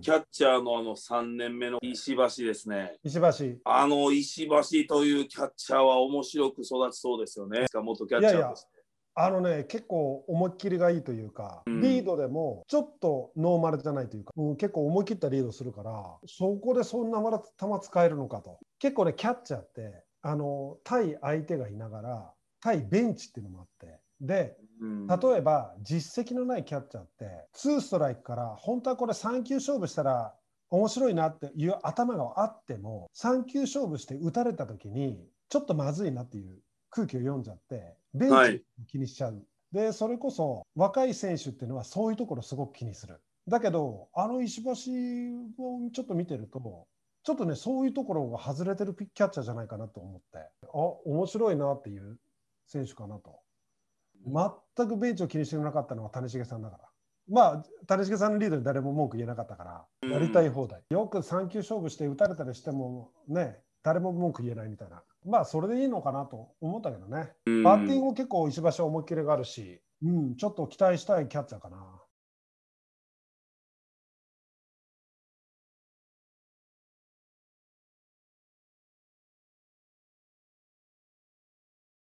キャッチャーのあの3年目の石橋ですね。石橋。あの石橋というキャッチャーは面白く育ちそうですよね。元キャッチャーいやいやあのね結構思いっきりがいいというか、うん、リードでもちょっとノーマルじゃないというか、うん、結構思い切ったリードするからそこでそんなまだ球使えるのかと結構ねキャッチャーってあの対相手がいながら対ベンチっていうのもあってで例えば実績のないキャッチャーって2ストライクから本当はこれ3球勝負したら面白いなっていう頭があっても3球勝負して打たれた時にちょっとまずいなっていう空気を読んじゃってベンチ気にしちゃう、はい、でそれこそ若い選手っていうのはそういうところすごく気にするだけどあの石橋をちょっと見てるとちょっとねそういうところが外れてるキャッチャーじゃないかなと思ってあ面白いなっていう選手かなと全くベンチを気にしてなかったのは谷繁さんだから。まあ、谷繁さんのリードで誰も文句言えなかったから、やりたい放題。よく3球勝負して打たれたりしても、ね、誰も文句言えないみたいな。まあ、それでいいのかなと思ったけどね。バッティングも結構石橋は思いっきりがあるし、うん、ちょっと期待したいキャッチャーかな。